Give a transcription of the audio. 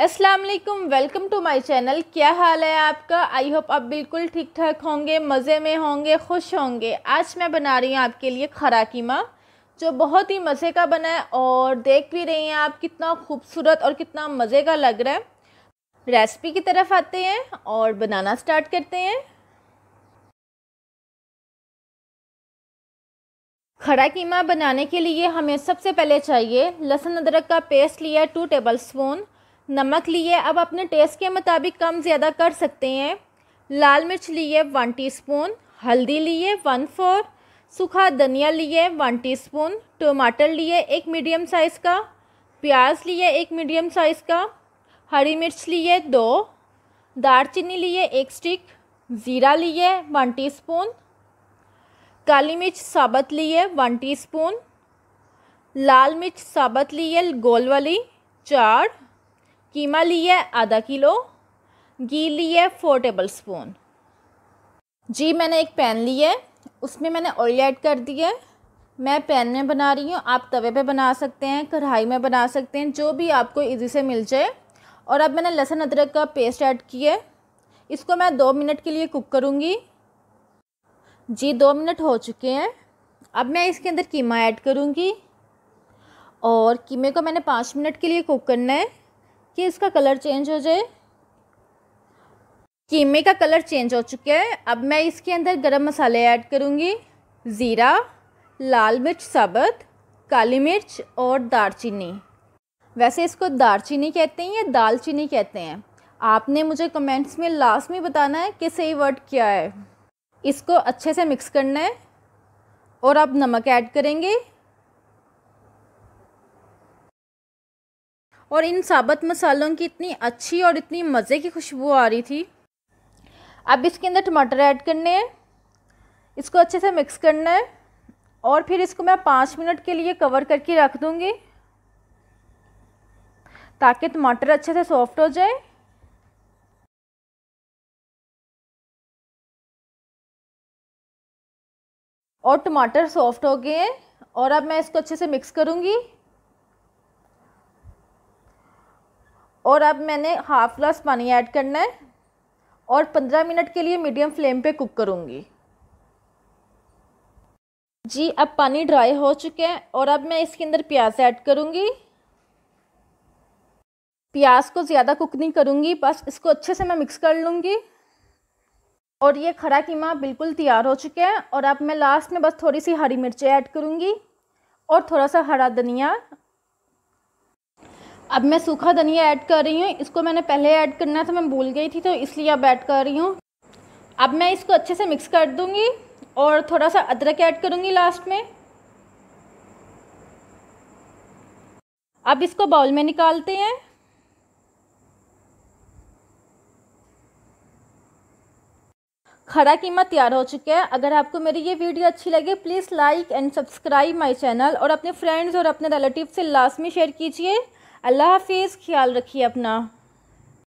Aslam welcome to my channel क्या हाल है आपका आई होप आप बिल्कुल ठीक ठाक होंगे मज़े में होंगे खुश होंगे आज मैं बना रही हूँ आपके लिए खरा कीमा जो बहुत ही मज़े का बना है और देख भी रही हैं आप कितना खूबसूरत और कितना मज़े का लग रहा है रेसिपी की तरफ आते हैं और बनाना स्टार्ट करते हैं खड़ा कीमा बनाने के लिए हमें सबसे पहले चाहिए लहसुन अदरक का पेस्ट लिया टू टेबल स्पून नमक लिए अब अपने टेस्ट के मुताबिक कम ज़्यादा कर सकते हैं लाल मिर्च लिए वन वन टीस्पून हल्दी लिए वन फोर सूखा धनिया लिए वन टीस्पून टमाटर लिए एक मीडियम साइज़ का प्याज लिए एक मीडियम साइज़ का हरी मिर्च लिए दो चीनी लिए एक स्टिक ज़ीरा लिए वन टीस्पून काली मिर्च साबत लिए वन टीस्पून लाल मिर्च साबत लिए गोल वाली चार कीमा लिया है आधा किलो घी लिया है फोर टेबल स्पून जी मैंने एक पैन लिया है उसमें मैंने ऑयल ऐड कर दिया है मैं पैन में बना रही हूँ आप तवे पे बना सकते हैं कढ़ाई में बना सकते हैं जो भी आपको इजी से मिल जाए और अब मैंने लहसुन अदरक का पेस्ट ऐड किया इसको मैं दो मिनट के लिए कुक करूँगी जी दो मिनट हो चुके हैं अब मैं इसके अंदर कीमा ऐड करूँगी और कीमे को मैंने पाँच मिनट के लिए कुक करना है कि इसका कलर चेंज हो जाए कीमे का कलर चेंज हो चुका है अब मैं इसके अंदर गरम मसाले ऐड करूँगी ज़ीरा लाल मिर्च साबुत काली मिर्च और दालचीनी वैसे इसको दालचीनी कहते हैं या दालचीनी कहते हैं आपने मुझे कमेंट्स में लास्ट में बताना है कि सही वर्ड क्या है इसको अच्छे से मिक्स करना है और आप नमक ऐड करेंगे और इन साबत मसालों की इतनी अच्छी और इतनी मज़े की खुशबू आ रही थी अब इसके अंदर टमाटर ऐड करने हैं इसको अच्छे से मिक्स करना है और फिर इसको मैं पाँच मिनट के लिए कवर करके रख दूँगी ताकि टमाटर अच्छे से सॉफ्ट हो जाए और टमाटर सॉफ्ट हो गए हैं और अब मैं इसको अच्छे से मिक्स करूँगी और अब मैंने हाफ ग्लास पानी ऐड करना है और पंद्रह मिनट के लिए मीडियम फ्लेम पे कुक करूँगी जी अब पानी ड्राई हो चुके हैं और अब मैं इसके अंदर प्याज ऐड करूँगी प्याज को ज़्यादा कुक नहीं करूँगी बस इसको अच्छे से मैं मिक्स कर लूँगी और ये खड़ा कीमा बिल्कुल तैयार हो चुके हैं और अब मैं लास्ट में बस थोड़ी सी हरी मिर्चें ऐड करूँगी और थोड़ा सा हरा धनिया अब मैं सूखा धनिया ऐड कर रही हूँ इसको मैंने पहले ऐड करना था मैं भूल गई थी तो इसलिए अब ऐड कर रही हूँ अब मैं इसको अच्छे से मिक्स कर दूँगी और थोड़ा सा अदरक ऐड करूँगी लास्ट में अब इसको बाउल में निकालते हैं खड़ा कीमत तैयार हो चुका है अगर आपको मेरी ये वीडियो अच्छी लगे please like and subscribe my channel और अपने फ्रेंड्स और अपने रिलेटिव से लास्ट में शेयर कीजिए अल्लाह हाफिज़ ख्याल रखिए अपना